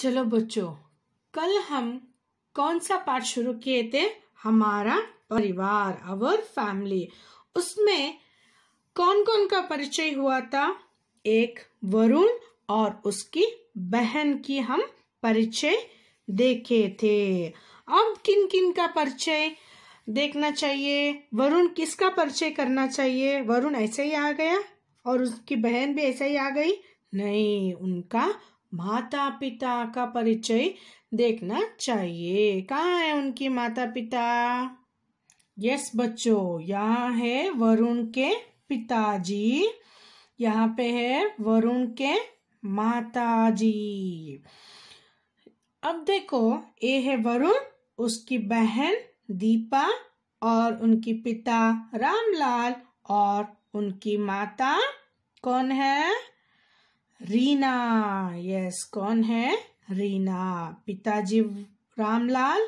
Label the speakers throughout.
Speaker 1: चलो बच्चों कल हम कौन सा पाठ शुरू किए थे हमारा परिवार अवर फैमिली उसमें कौन कौन का परिचय हुआ था एक वरुण और उसकी बहन की हम परिचय देखे थे अब किन किन का परिचय देखना चाहिए वरुण किसका परिचय करना चाहिए वरुण ऐसे ही आ गया और उसकी बहन भी ऐसे ही आ गई नहीं उनका माता पिता का परिचय देखना चाहिए कहाँ है उनकी माता पिता यस बच्चों यहाँ है वरुण के पिताजी यहाँ पे है वरुण के माताजी अब देखो ये है वरुण उसकी बहन दीपा और उनके पिता रामलाल और उनकी माता कौन है रीना यस कौन है रीना पिताजी रामलाल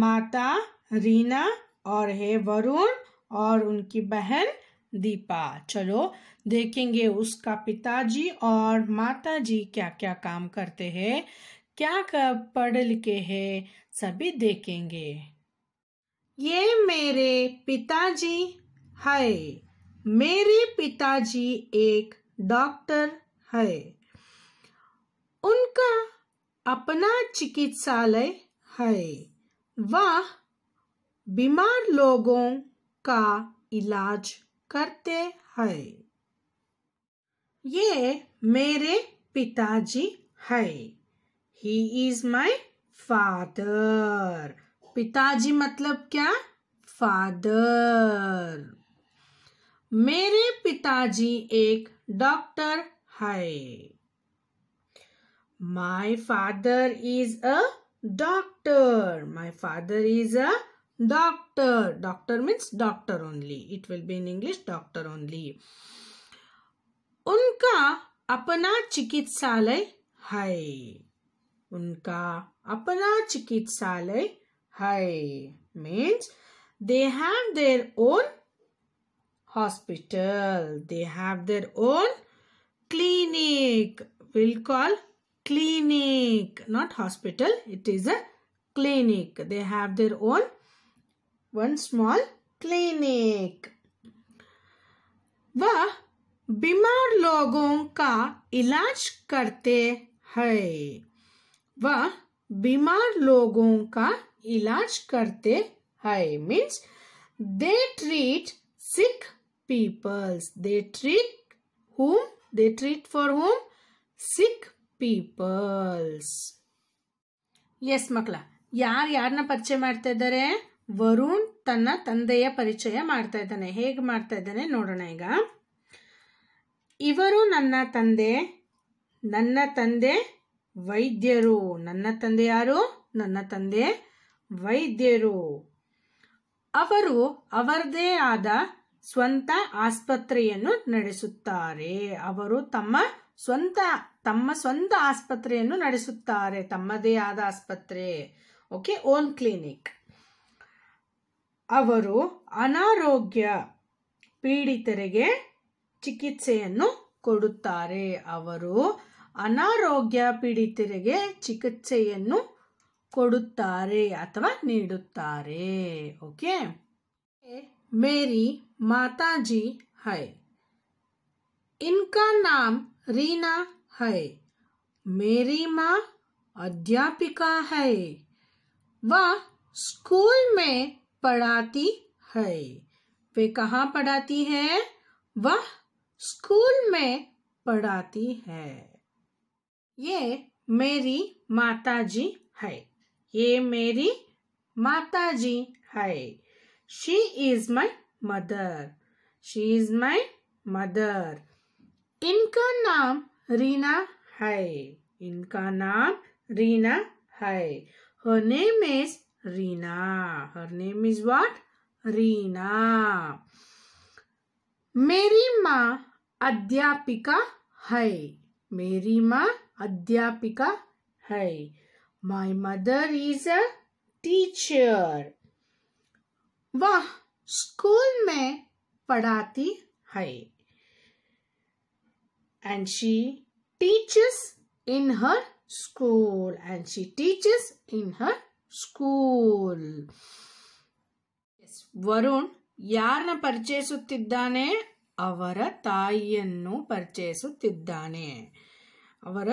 Speaker 1: माता रीना और है वरुण और उनकी बहन दीपा चलो देखेंगे उसका पिताजी और माताजी क्या क्या काम करते हैं क्या कर पढ़ लिखे है सभी देखेंगे ये मेरे पिताजी है मेरे पिताजी एक डॉक्टर है उनका अपना चिकित्सालय है वह बीमार लोगों का इलाज करते हैं ये मेरे पिताजी है ही इज माई फादर पिताजी मतलब क्या फादर मेरे पिताजी एक doctor Hi. My father is a doctor. My father is a doctor. Doctor means doctor only. It will be in English doctor only. उनका अपना Hi. है उनका अपना चिकित्सालय है means they have their own hospital they have their own clinic. We'll call clinic, not hospital. It is a clinic. They have their own one small clinic. va बीमार लोगों का इलाज करते हैं वह बीमार लोगों का इलाज करते हैं means they treat sick peoples they treat whom They treat for whom? Sick peoples yes ಮಕ್ಳ ಯಾರು ಯಾರನ್ನ ಪರಿಚಯ ಮಾಡ್ತಾ ಇದ್ದಾರೆ ವರುಣ್ ತನ್ನ ತಂದೆಯ ಪರಿಚಯ ಮಾಡ್ತಾ ಇದ್ದಾನೆ ಹೇಗೆ ಮಾಡ್ತಾ ಇದ್ದಾನೆ ನೋಡೋಣ ಈಗ ಇವರು ನನ್ನ ತಂದೆ ನನ್ನ ತಂದೆ ವೈದ್ಯರು ನನ್ನ ತಂದೆ ಯಾರು ನನ್ನ ತಂದೆ ವೈದ್ಯರು ಅವರು ಅವರದೇ ಆದ ಸ್ವಂತ ಆಸ್ಪತ್ರೆಯನ್ನು ನಡೆಸುತ್ತಾರೆ ಅವರು ತಮ್ಮ ಸ್ವಂತ ತಮ್ಮ ಸ್ವಂತ ಆಸ್ಪತ್ರೆಯನ್ನು ನಡೆಸುತ್ತಾರೆ ತಮ್ಮದೇ ಆದ ಆಸ್ಪತ್ರೆ ಓಕೆ ಓನ್ ಕ್ಲಿನಿಕ್ ಅವರು ಅನಾರೋಗ್ಯ ಪೀಡಿತರಿಗೆ ಚಿಕಿತ್ಸೆಯನ್ನು ಕೊಡುತ್ತಾರೆ ಅವರು ಅನಾರೋಗ್ಯ ಪೀಡಿತರಿಗೆ ಚಿಕಿತ್ಸೆಯನ್ನು ಕೊಡುತ್ತಾರೆ ಅಥವಾ ನೀಡುತ್ತಾರೆ ಓಕೆ मेरी माता जी है इनका नाम रीना है मेरी माँ अध्यापिका है वह स्कूल में पढ़ाती है वे कहाँ पढ़ाती है वह स्कूल में पढ़ाती है ये मेरी माता जी है ये मेरी माता जी है She is my mother. She is my mother. इनका नाम रीना है इनका नाम रीना है her name is Reena her name is what Reena मेरी माँ अध्यापिका है मेरी माँ अध्यापिका है my mother is a teacher वह ಸ್ಕೂಲ್ में ಪಡಾತಿ ಹೈ and she teaches in her ಸ್ಕೂಲ್ and she teaches in her school Varun ಯಾರನ್ನ ಪರಿಚಯಿಸುತ್ತಿದ್ದಾನೆ ಅವರ ತಾಯಿಯನ್ನು ಪರಿಚಯಿಸುತ್ತಿದ್ದಾನೆ ಅವರ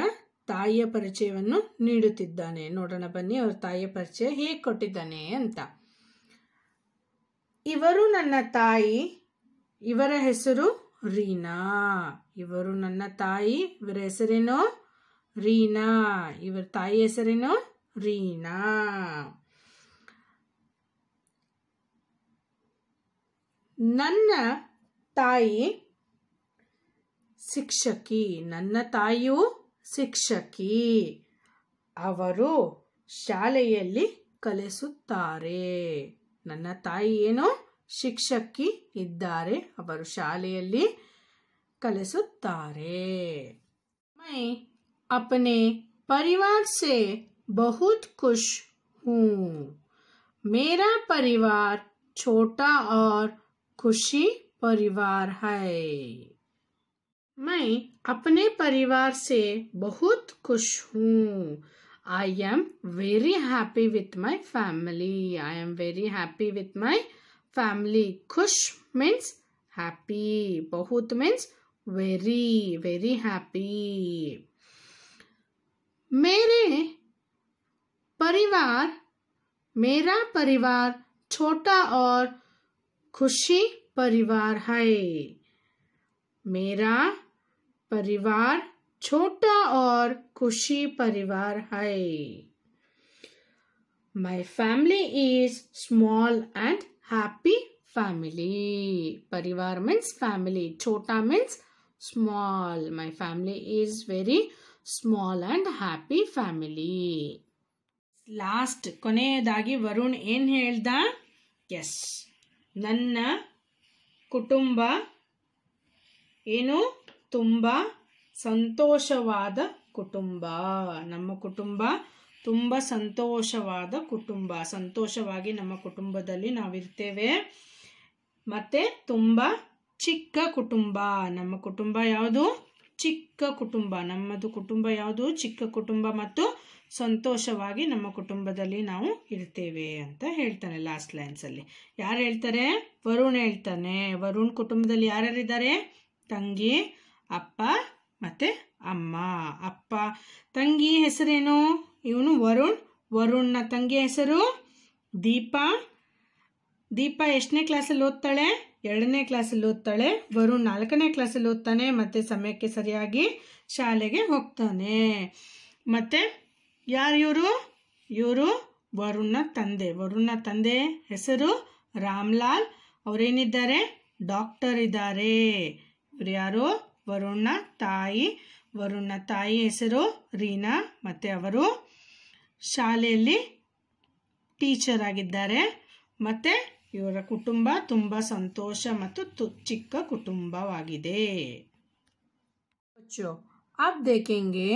Speaker 1: ತಾಯಿಯ ಪರಿಚಯವನ್ನು ನೀಡುತ್ತಿದ್ದಾನೆ ನೋಡೋಣ ಬನ್ನಿ ಅವರ ತಾಯಿಯ ಪರಿಚಯ ಹೇಗೆ ಕೊಟ್ಟಿದ್ದಾನೆ ಅಂತ ಇವರು ನನ್ನ ತಾಯಿ ಇವರ ಹೆಸರು ರೀನಾ ಇವರು ನನ್ನ ತಾಯಿ ಇವರ ಹೆಸರೇನು ರೀನಾ ಇವರ ತಾಯಿ ಹೆಸರೇನು ರೀನಾ ನನ್ನ ತಾಯಿ ಶಿಕ್ಷಕಿ ನನ್ನ ತಾಯಿಯು ಶಿಕ್ಷಕಿ ಅವರು ಶಾಲೆಯಲ್ಲಿ ಕಲಿಸುತ್ತಾರೆ ನನ್ನ ತಾಯಿ ಏನು ಶಿಕ್ಷಕಿ ಇದ್ದಾರೆ ಅವರು ಶಾಲಿಯಲ್ಲಿ ಕಲಿಸುತ್ತಾರೆ ಮೈ ಅपने ಪರಿವಾರ سے بہت خوش ہوں میرا ಪರಿವಾರ छोटा और खुशी परिवार है मैं अपने परिवार से बहुत खुश हूं I am very happy with my family. I am very happy with my family. Kush means happy. Bahut means very, very happy. mere parivar mera parivar छोटा aur khushi parivar hai mera parivar छोटा और खुशी परिवार है my family is small and happy family परिवार means family छोटा means small my family is very small and happy family last ಕೊನೆಯದಾಗಿ वरुण ऐन ಹೇಳ್ದ ಎಸ್ ನನ್ನ ಕುಟುಂಬ ಏನು ತುಂಬ ಸಂತೋಷವಾದ ಕುಟುಂಬ ನಮ್ಮ ಕುಟುಂಬ ತುಂಬ ಸಂತೋಷವಾದ ಕುಟುಂಬ ಸಂತೋಷವಾಗಿ ನಮ್ಮ ಕುಟುಂಬದಲ್ಲಿ ನಾವಿರ್ತೇವೆ ಮತ್ತೆ ತುಂಬ ಚಿಕ್ಕ ಕುಟುಂಬ ನಮ್ಮ ಕುಟುಂಬ ಯಾವುದು ಚಿಕ್ಕ ಕುಟುಂಬ ನಮ್ಮದು ಕುಟುಂಬ ಯಾವುದು ಚಿಕ್ಕ ಕುಟುಂಬ ಮತ್ತು ಸಂತೋಷವಾಗಿ ನಮ್ಮ ಕುಟುಂಬದಲ್ಲಿ ನಾವು ಇರ್ತೇವೆ ಅಂತ ಹೇಳ್ತಾನೆ ಲಾಸ್ಟ್ ಅಲ್ಲಿ ಯಾರು ಹೇಳ್ತಾರೆ ವರುಣ್ ಹೇಳ್ತಾನೆ ವರುಣ್ ಕುಟುಂಬದಲ್ಲಿ ಯಾರ್ಯಾರಿದ್ದಾರೆ ತಂಗಿ ಅಪ್ಪ ಮತ್ತೆ ಅಮ್ಮ ಅಪ್ಪ ತಂಗಿ ಹೆಸರೇನು ಇವನು ವರುಣ್ ವರುಣ್ನ ತಂಗಿ ಹೆಸರು ದೀಪ ದೀಪಾ ಎಷ್ಟನೇ ಕ್ಲಾಸಲ್ಲಿ ಓದ್ತಾಳೆ ಎರಡನೇ ಕ್ಲಾಸಲ್ಲಿ ಓದ್ತಾಳೆ ವರುಣ್ ನಾಲ್ಕನೇ ಕ್ಲಾಸಲ್ಲಿ ಓದ್ತಾನೆ ಮತ್ತೆ ಸಮಯಕ್ಕೆ ಸರಿಯಾಗಿ ಶಾಲೆಗೆ ಹೋಗ್ತಾನೆ ಮತ್ತೆ ಯಾರು ಇವರು ಇವರು ವರುಣ್ನ ತಂದೆ ವರುಣ್ನ ತಂದೆ ಹೆಸರು ರಾಮ್ಲಾಲ್ ಅವರೇನಿದ್ದಾರೆ ಡಾಕ್ಟರ್ ಇದ್ದಾರೆ ಇವರು ಯಾರು ವರುಣ ತಾಯಿ ವರುಣ ತಾಯಿ ಹೆಸರು ರೀನಾ ಮತ್ತು ಅವರು ಶಾಲೆಯಲ್ಲಿ ಟೀಚರ್ ಆಗಿದ್ದಾರೆ ಮತ್ತು ಇವರ ಕುಟುಂಬ ತುಂಬ ಸಂತೋಷ ಮತ್ತು ತು ಚಿಕ್ಕ ಕುಟುಂಬವಾಗಿದೆ ಅಬ್ देखेंगे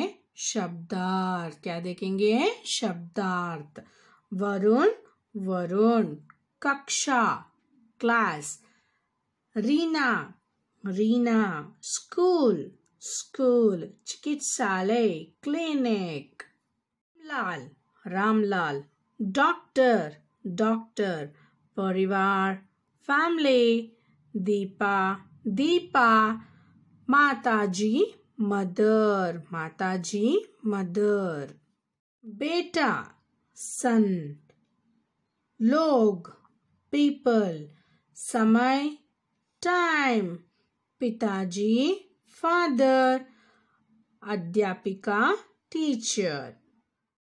Speaker 1: ಶಬ್ದಾರ್ಥ್ ಕ್ಯಾ देखेंगे ಶಬ್ದಾರ್ಥ ವರುಣ್ ವರುಣ್ ಕಕ್ಷಾ class Reena marina, school, school, chikitsalay, clinic. Lal, Ramlal, doctor, doctor, परिवार, family, Deepa, Deepa, Mataji, mother, Mataji, mother. Beta, son. Log, people. Samay, time. पिताजी फादर अध्यापिका टीचर